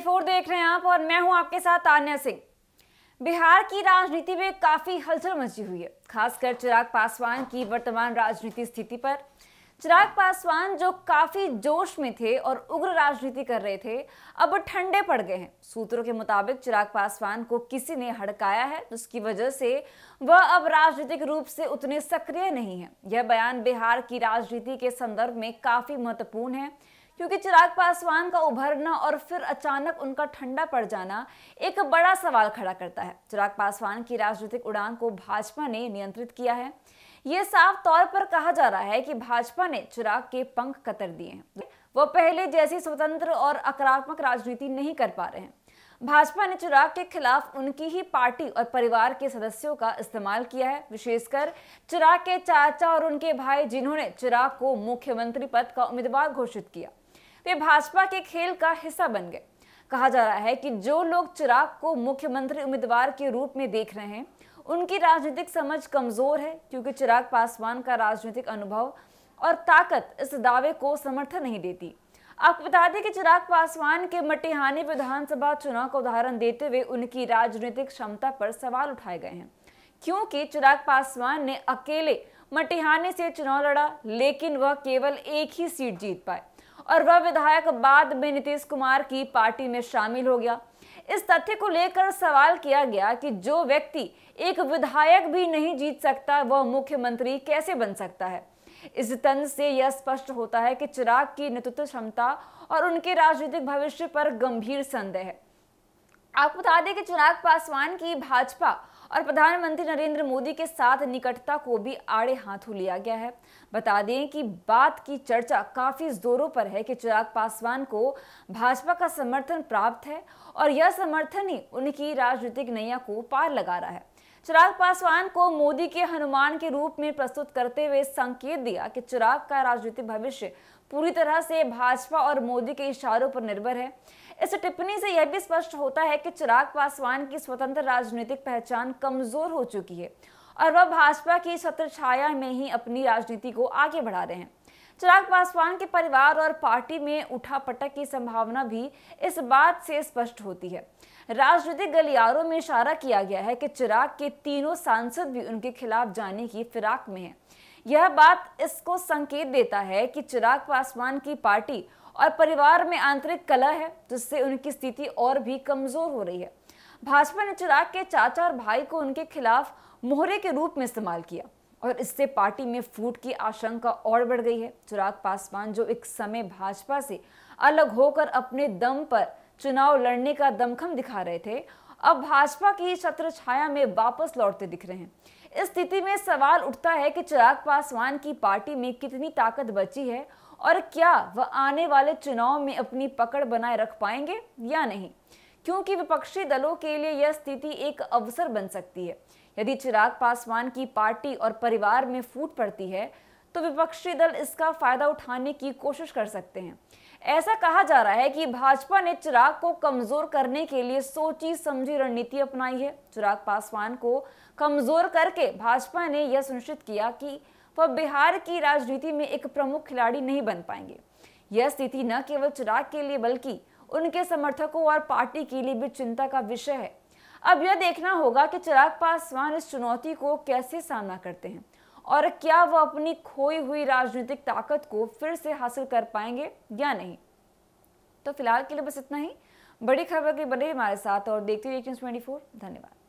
24 देख रहे हैं आप और मैं हूं आपके साथ आन्या सिंह बिहार की राजनीति में काफी हलचल मची हुई है खासकर चिराग पासवान की वर्तमान राजनीति स्थिति पर चिराग पासवान जो काफी जोश में थे और उग्र राजनीति कर रहे थे अब ठंडे पड़ गए हैं सूत्रों के मुताबिक चिराग पासवान को किसी ने हड़काया है जिसकी वजह से वह अब राजनीतिक रूप से उतने सक्रिय नहीं है यह बयान बिहार की राजनीति के संदर्भ में काफी महत्वपूर्ण है क्योंकि चिराग पासवान का उभरना और फिर अचानक उनका ठंडा पड़ जाना एक बड़ा सवाल खड़ा करता है चिराग पासवान की राजनीतिक उड़ान को भाजपा ने नियंत्रित किया है ये साफ तौर पर कहा जा रहा है कि भाजपा ने चिराग के पंख कतर दिए हैं वो पहले जैसी स्वतंत्र और आक्रामक राजनीति नहीं कर पा रहे हैं भाजपा ने चिराग के खिलाफ उनकी ही पार्टी और परिवार के सदस्यों का इस्तेमाल किया है विशेषकर चिराग के चाचा और उनके भाई जिन्होंने चिराग को मुख्यमंत्री पद का उम्मीदवार घोषित किया वे भाजपा के खेल का हिस्सा बन गए कहा जा रहा है कि जो लोग चिराग को मुख्यमंत्री उम्मीदवार के रूप में देख रहे हैं उनकी राजनीतिक समझ कमजोर है क्योंकि चिराग पासवान का राजनीतिक अनुभव और ताकत इस दावे को समर्थन नहीं देती आपको बता दें कि चिराग पासवान के मटिहानी विधानसभा चुनाव का उदाहरण देते हुए उनकी राजनीतिक क्षमता पर सवाल उठाए गए हैं क्योंकि चिराग पासवान ने अकेले मटिहानी से चुनाव लड़ा लेकिन वह केवल एक ही सीट जीत पाए और वह विधायक बाद में नीतीश कुमार की पार्टी में शामिल हो गया इस तथ्य को लेकर सवाल किया गया कि जो व्यक्ति एक विधायक भी नहीं जीत सकता वह मुख्यमंत्री कैसे बन सकता है इस तंज से यह स्पष्ट होता है कि चिराग की नेतृत्व क्षमता और उनके राजनीतिक भविष्य पर गंभीर संदेह है आपको बता दें कि चिराग पासवान की भाजपा और प्रधानमंत्री नरेंद्र मोदी के साथ निकटता को भी आड़े हाथों लिया गया है बता दें कि बात की चर्चा काफी जोरों पर है कि चिराग पासवान को भाजपा का समर्थन प्राप्त है और यह समर्थन ही उनकी राजनीतिक नैया को पार लगा रहा है चिराग पासवान को मोदी के हनुमान के रूप में प्रस्तुत करते हुए संकेत दिया कि चिराग का राजनीतिक भविष्य पूरी तरह से भाजपा और मोदी के इशारों पर निर्भर है इस टिप्पणी से यह भी स्पष्ट होता है कि चिराग पासवान की स्वतंत्र राजनीतिक पहचान कमजोर हो चुकी है और वह भाजपा की सत्र छाया में ही अपनी राजनीति को आगे बढ़ा रहे हैं चिराग पासवान के परिवार और पार्टी में उठा पटक की संभावना भी इस बात से स्पष्ट होती है राजनीतिक गलियारों में इशारा किया गया है कि चिराग के तीनों सांसद भी उनके खिलाफ जाने की फिराक में हैं यह बात इसको संकेत देता है कि चिराग पासवान की पार्टी और परिवार में आंतरिक कला है जिससे उनकी स्थिति और भी कमजोर हो रही है भाजपा ने चिराग के चाचा और भाई को उनके खिलाफ मोहरे के रूप में इस्तेमाल किया और इससे पार्टी में फूट की आशंका और बढ़ गई है चिराग पासवान जो एक समय भाजपा से अलग होकर अपने दम पर चुनाव लड़ने का दमखम दिखा रहे थे अब भाजपा की छत्र छाया में वापस लौटते दिख रहे हैं इस स्थिति में सवाल उठता है कि चिराग पासवान की पार्टी में कितनी ताकत बची है और क्या वह आने वाले चुनाव में अपनी पकड़ बनाए रख पाएंगे या नहीं क्योंकि विपक्षी दलों के लिए यह स्थिति एक अवसर बन सकती है यदि चिराग पासवान की पार्टी और परिवार में फूट पड़ती है तो विपक्षी दल इसका फायदा उठाने की कोशिश कर सकते हैं ऐसा कहा जा रहा है कि भाजपा ने चिराग को कमजोर करने के लिए सोची समझी रणनीति अपनाई है चिराग पासवान को कमजोर करके भाजपा ने यह सुनिश्चित किया कि वह बिहार की राजनीति में एक प्रमुख खिलाड़ी नहीं बन पाएंगे यह स्थिति न केवल चिराग के लिए बल्कि उनके समर्थकों और पार्टी के लिए भी चिंता का विषय है अब यह देखना होगा कि चिराग पासवान इस चुनौती को कैसे सामना करते हैं और क्या वह अपनी खोई हुई राजनीतिक ताकत को फिर से हासिल कर पाएंगे या नहीं तो फिलहाल के लिए बस इतना ही बड़ी खबर के बने हमारे साथ और देखते रहिए न्यूज़ फोर धन्यवाद